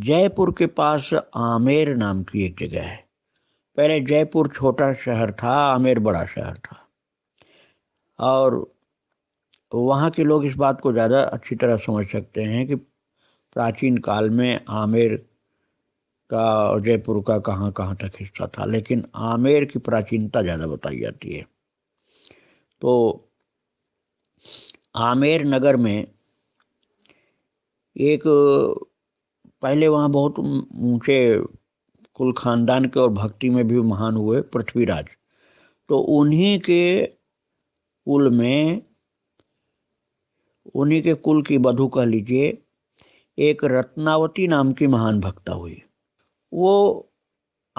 जयपुर के पास आमेर नाम की एक जगह है पहले जयपुर छोटा शहर था आमेर बड़ा शहर था और वहाँ के लोग इस बात को ज़्यादा अच्छी तरह समझ सकते हैं कि प्राचीन काल में आमेर का और जयपुर का कहाँ कहाँ तक हिस्सा था लेकिन आमेर की प्राचीनता ज़्यादा बताई जाती है तो आमेर नगर में एक पहले वहाँ बहुत ऊंचे कुल खानदान के और भक्ति में भी महान हुए पृथ्वीराज तो उन्हीं के कुल में उन्हीं के कुल की बधू कह लीजिए एक रत्नावती नाम की महान भक्ता हुई वो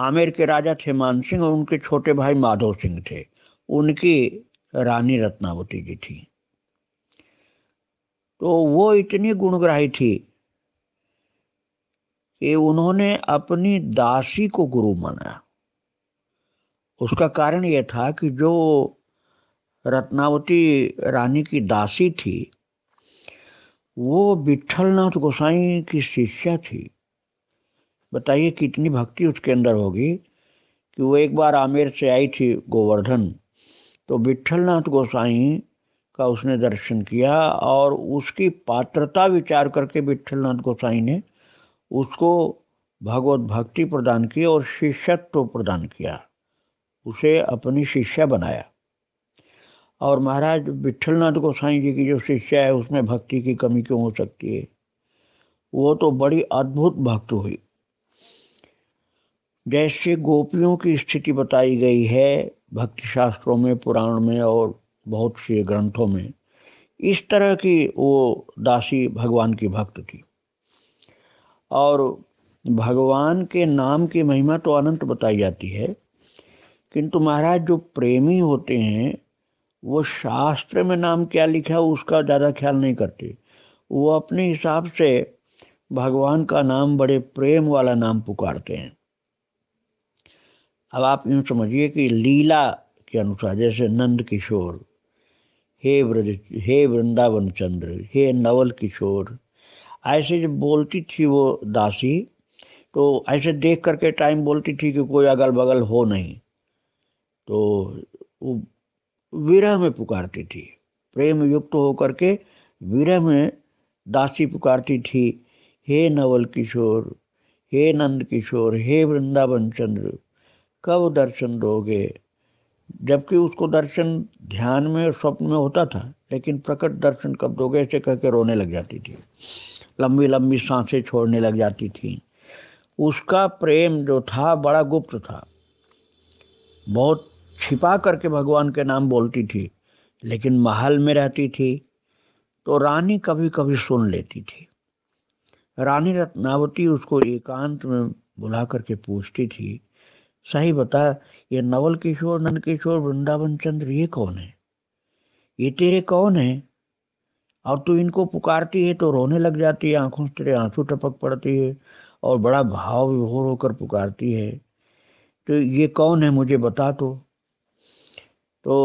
आमेर के राजा थे मान सिंह और उनके छोटे भाई माधव सिंह थे उनकी रानी रत्नावती जी थी तो वो इतनी गुणग्राही थी कि उन्होंने अपनी दासी को गुरु माना उसका कारण यह था कि जो रत्नावती रानी की दासी थी वो विठलनाथ गोसाई की शिष्या थी बताइए कितनी भक्ति उसके अंदर होगी कि वो एक बार आमेर से आई थी गोवर्धन तो विठलनाथ गोसाई का उसने दर्शन किया और उसकी पात्रता विचार करके विठलनाथ गोसाई ने उसको भगवत भक्ति प्रदान की और शिष्यत्व प्रदान किया उसे अपनी शिष्या बनाया और महाराज विठलनाथ गोसाई जी की जो शिष्या है उसमें भक्ति की कमी क्यों हो सकती है वो तो बड़ी अद्भुत भक्त हुई जैसे गोपियों की स्थिति बताई गई है भक्ति शास्त्रों में पुराण में और बहुत से ग्रंथों में इस तरह की वो दासी भगवान की भक्त थी और भगवान के नाम की महिमा तो अनंत बताई जाती है किंतु महाराज जो प्रेमी होते हैं वो शास्त्र में नाम क्या लिखा उसका ज़्यादा ख्याल नहीं करते वो अपने हिसाब से भगवान का नाम बड़े प्रेम वाला नाम पुकारते हैं अब आप यूँ समझिए कि लीला के अनुसार जैसे नंद किशोर हे व्रज हे वृंदावन चंद्र हे नवल किशोर ऐसे जब बोलती थी वो दासी तो ऐसे देख करके टाइम बोलती थी कि कोई अगल बगल हो नहीं तो वो विरह में पुकारती थी प्रेम युक्त होकर के विरह में दासी पुकारती थी हे नवल किशोर हे नंद किशोर हे वृंदावन चंद्र कब दर्शन दोगे जबकि उसको दर्शन ध्यान में स्वप्न में होता था लेकिन प्रकट दर्शन कब दोगे ऐसे कह के रोने लग जाती थी लंबी लंबी सांसें छोड़ने लग जाती थी उसका प्रेम जो था बड़ा गुप्त था बहुत छिपा करके भगवान के नाम बोलती थी लेकिन महल में रहती थी तो रानी कभी कभी सुन लेती थी रानी रत्नावती उसको एकांत में बुला करके पूछती थी सही बता ये नवल किशोर नंद किशोर वृंदावन चंद्र ये कौन है ये तेरे कौन है और तू इनको पुकारती है तो रोने लग जाती है आंखों से तेरे आंसू टपक पड़ती है और बड़ा भाव विभोर होकर पुकारती है तो ये कौन है मुझे बता तो तो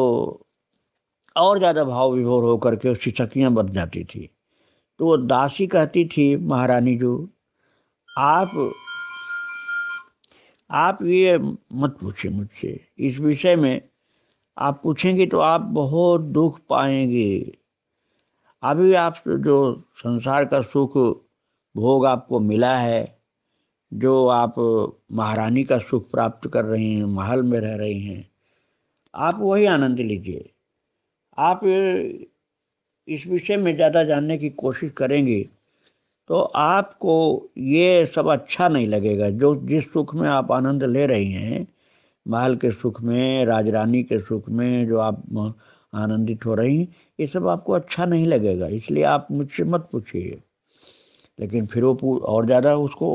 और ज़्यादा भाव विभोर होकर के उसकी सखियाँ बन जाती थी तो वो दासी कहती थी महारानी जो आप आप ये मत पूछे मुझसे इस विषय में आप पूछेंगे तो आप बहुत दुख पाएंगे अभी आप जो संसार का सुख भोग आपको मिला है जो आप महारानी का सुख प्राप्त कर रही हैं महल में रह रही हैं आप वही आनंद लीजिए आप इस विषय में ज़्यादा जानने की कोशिश करेंगे तो आपको ये सब अच्छा नहीं लगेगा जो जिस सुख में आप आनंद ले रही हैं महल के सुख में राजरानी के सुख में जो आप आनंदित हो रही हैं ये सब आपको अच्छा नहीं लगेगा इसलिए आप मुझसे मत पूछिए लेकिन फिर वो और ज़्यादा उसको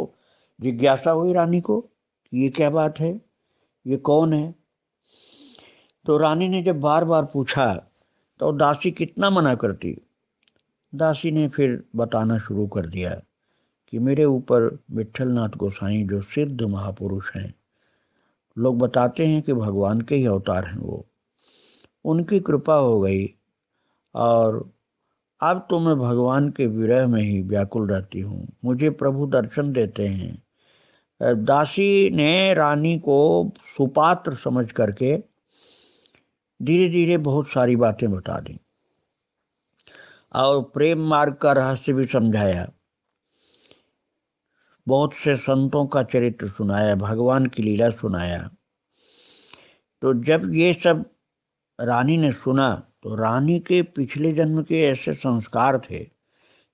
जिज्ञासा हुई रानी को कि ये क्या बात है ये कौन है तो रानी ने जब बार बार पूछा तो दासी कितना मना करती दासी ने फिर बताना शुरू कर दिया कि मेरे ऊपर नाथ गोसाई जो सिद्ध महापुरुष हैं लोग बताते हैं कि भगवान के ही अवतार हैं वो उनकी कृपा हो गई और अब तो मैं भगवान के विरह में ही व्याकुल रहती हूँ मुझे प्रभु दर्शन देते हैं दासी ने रानी को सुपात्र समझ करके धीरे धीरे बहुत सारी बातें बता दी और प्रेम मार्ग का रहस्य भी समझाया बहुत से संतों का चरित्र सुनाया भगवान की लीला सुनाया तो जब ये सब रानी ने सुना तो रानी के पिछले जन्म के ऐसे संस्कार थे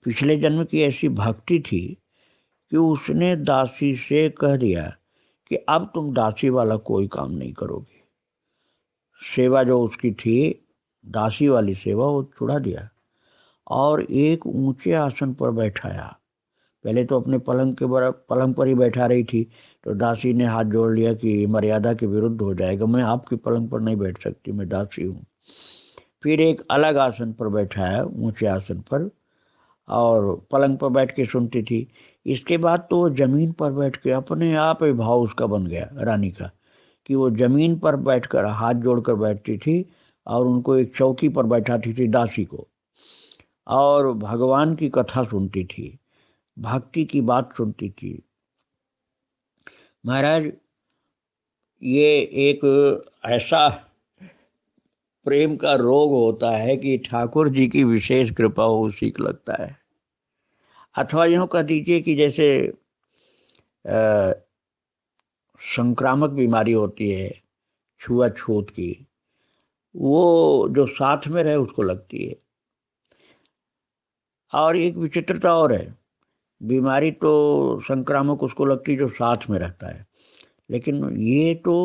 पिछले जन्म की ऐसी भक्ति थी कि उसने दासी से कह दिया कि अब तुम दासी वाला कोई काम नहीं करोगे सेवा जो उसकी थी दासी वाली सेवा वो छुड़ा दिया और एक ऊंचे आसन पर बैठाया पहले तो अपने पलंग के बरा पलंग पर ही बैठा रही थी तो दासी ने हाथ जोड़ लिया कि मर्यादा के विरुद्ध हो जाएगा मैं आपके पलंग पर नहीं बैठ सकती मैं दासी हूँ फिर एक अलग आसन पर बैठाया ऊंचे आसन पर और पलंग पर बैठ के सुनती थी इसके बाद तो वो ज़मीन पर बैठ के अपने आप ही भाव उसका बन गया रानी का कि वो ज़मीन पर बैठकर हाथ जोड़कर बैठती थी और उनको एक चौकी पर बैठाती थी दासी को और भगवान की कथा सुनती थी भक्ति की बात सुनती थी महाराज ये एक ऐसा प्रेम का रोग होता है कि ठाकुर जी की विशेष कृपा हो सीख लगता है अथवा यूँ कह दीजिए कि जैसे आ, संक्रामक बीमारी होती है छुआछूत की वो जो साथ में रहे उसको लगती है और एक विचित्रता और है बीमारी तो संक्रामक उसको लगती है जो साथ में रहता है लेकिन ये तो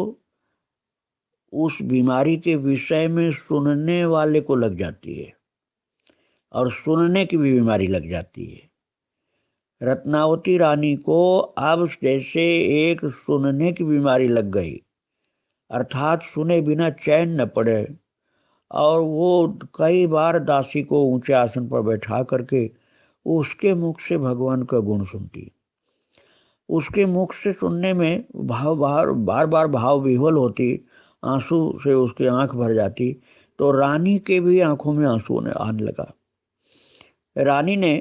उस बीमारी के विषय में सुनने वाले को लग जाती है और सुनने की भी बीमारी लग जाती है रत्नावती रानी को अब जैसे एक सुनने की बीमारी लग गई अर्थात सुने बिना चैन न पड़े और वो कई बार दासी को ऊंचे आसन पर बैठा करके उसके मुख से भगवान का गुण सुनती उसके मुख से सुनने में भाव बार बार बार भाव विह्वल होती आंसू से उसकी आंख भर जाती तो रानी के भी आंखों में आंसू ने आने लगा रानी ने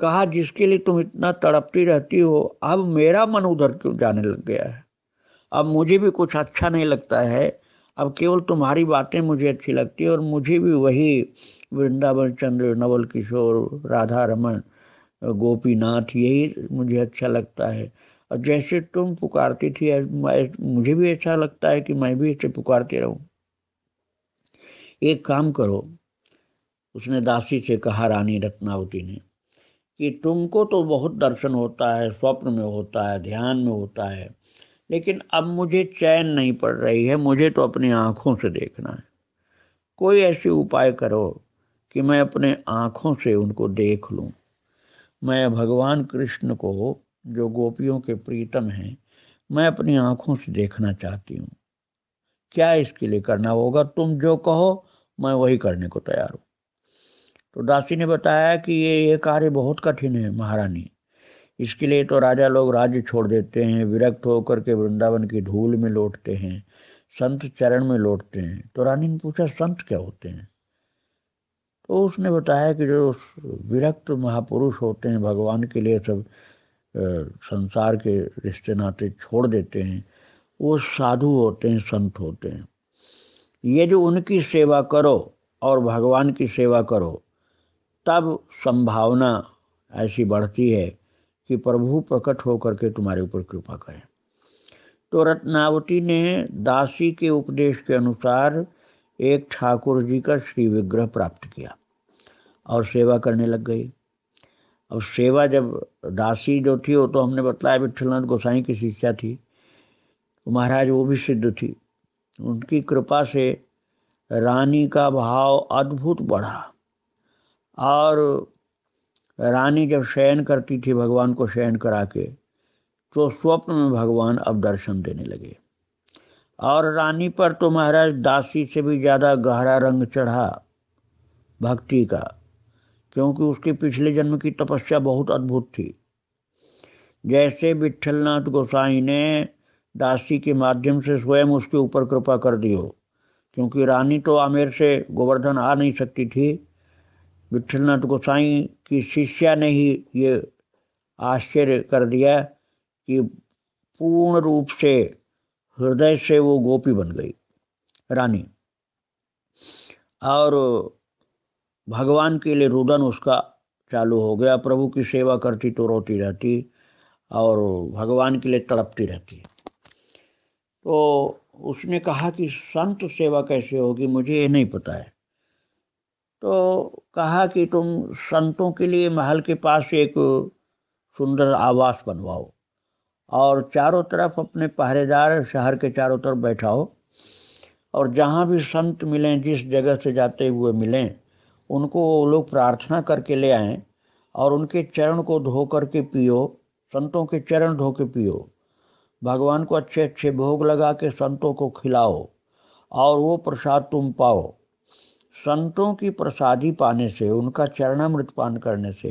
कहा जिसके लिए तुम इतना तड़पती रहती हो अब मेरा मन उधर क्यों जाने लग गया है अब मुझे भी कुछ अच्छा नहीं लगता है अब केवल तुम्हारी बातें मुझे अच्छी लगती है और मुझे भी वही वृंदावन चंद्र नवल किशोर राधा रमन गोपीनाथ यही मुझे अच्छा लगता है और जैसे तुम पुकारती थी मुझे भी अच्छा लगता है कि मैं भी इसे पुकारती रहूं एक काम करो उसने दासी से कहा रानी रत्नावती ने कि तुमको तो बहुत दर्शन होता है स्वप्न में होता है ध्यान में होता है लेकिन अब मुझे चैन नहीं पड़ रही है मुझे तो अपनी आँखों से देखना है कोई ऐसे उपाय करो कि मैं अपने आँखों से उनको देख लूँ मैं भगवान कृष्ण को जो गोपियों के प्रीतम हैं मैं अपनी आँखों से देखना चाहती हूँ क्या इसके लिए करना होगा तुम जो कहो मैं वही करने को तैयार हूँ तो दासी ने बताया कि ये ये कार्य बहुत कठिन है महारानी इसके लिए तो राजा लोग राज्य छोड़ देते हैं विरक्त होकर के वृंदावन की धूल में लौटते हैं संत चरण में लौटते हैं तो रानी ने पूछा संत क्या होते हैं तो उसने बताया कि जो विरक्त महापुरुष होते हैं भगवान के लिए सब संसार के रिश्ते नाते छोड़ देते हैं वो साधु होते हैं संत होते हैं ये जो उनकी सेवा करो और भगवान की सेवा करो तब संभावना ऐसी बढ़ती है कि प्रभु प्रकट होकर के तुम्हारे ऊपर कृपा करें तो रत्नावती ने दासी के उपदेश के अनुसार एक ठाकुर जी का श्री विग्रह प्राप्त किया और सेवा करने लग गई अब सेवा जब दासी जो थी वो तो हमने बताया विठलनाथ गोसाई की शिक्षा थी तो महाराज वो भी सिद्ध थी उनकी कृपा से रानी का भाव अद्भुत बढ़ा और रानी जब शयन करती थी भगवान को शयन करा के तो स्वप्न में भगवान अब दर्शन देने लगे और रानी पर तो महाराज दासी से भी ज़्यादा गहरा रंग चढ़ा भक्ति का क्योंकि उसके पिछले जन्म की तपस्या बहुत अद्भुत थी जैसे विठलनाथ गोसाई ने दासी के माध्यम से स्वयं उसके ऊपर कृपा कर दी हो क्योंकि रानी तो आमेर से गोवर्धन आ नहीं सकती थी विठलनाथ गोसाई की शिष्या ने ही ये आश्चर्य कर दिया कि पूर्ण रूप से हृदय से वो गोपी बन गई रानी और भगवान के लिए रुदन उसका चालू हो गया प्रभु की सेवा करती तो रोती रहती और भगवान के लिए तड़पती रहती तो उसने कहा कि संत सेवा कैसे होगी मुझे ये नहीं पता है तो कहा कि तुम संतों के लिए महल के पास एक सुंदर आवास बनवाओ और चारों तरफ अपने पहरेदार शहर के चारों तरफ बैठाओ और जहाँ भी संत मिलें जिस जगह से जाते हुए मिलें उनको वो लोग प्रार्थना करके ले आए और उनके चरण को धो कर के पियो संतों के चरण धो के पियो भगवान को अच्छे अच्छे भोग लगा के संतों को खिलाओ और वो प्रसाद तुम पाओ संतों की प्रसादी पाने से उनका चरणामृत पान करने से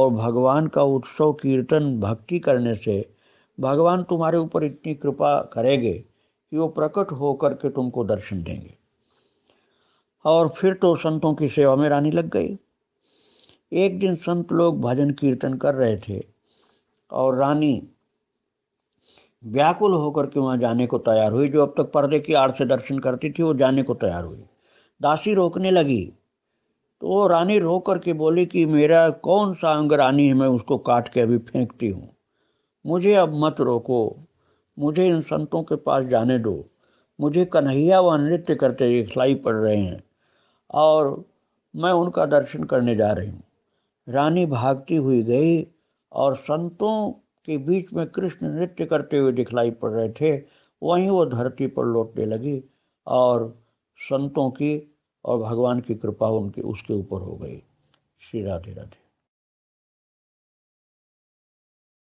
और भगवान का उत्सव कीर्तन भक्ति करने से भगवान तुम्हारे ऊपर इतनी कृपा करेंगे कि वो प्रकट होकर के तुमको दर्शन देंगे और फिर तो संतों की सेवा में रानी लग गई एक दिन संत लोग भजन कीर्तन कर रहे थे और रानी व्याकुल होकर के वहाँ जाने को तैयार हुई जो अब तक पर्दे की आड़ से दर्शन करती थी वो जाने को तैयार हुई दासी रोकने लगी तो रानी रो कर के बोली कि मेरा कौन सा अंग रानी है मैं उसको काट के अभी फेंकती हूँ मुझे अब मत रोको मुझे इन संतों के पास जाने दो मुझे कन्हैया व नृत्य करते दिखलाई पड़ रहे हैं और मैं उनका दर्शन करने जा रही हूँ रानी भागती हुई गई और संतों के बीच में कृष्ण नृत्य करते हुए दिखलाई पड़ रहे थे वहीं वो धरती पर लौटने लगी और संतों की और भगवान की कृपा उनके उसके ऊपर हो गई श्री राधे राधे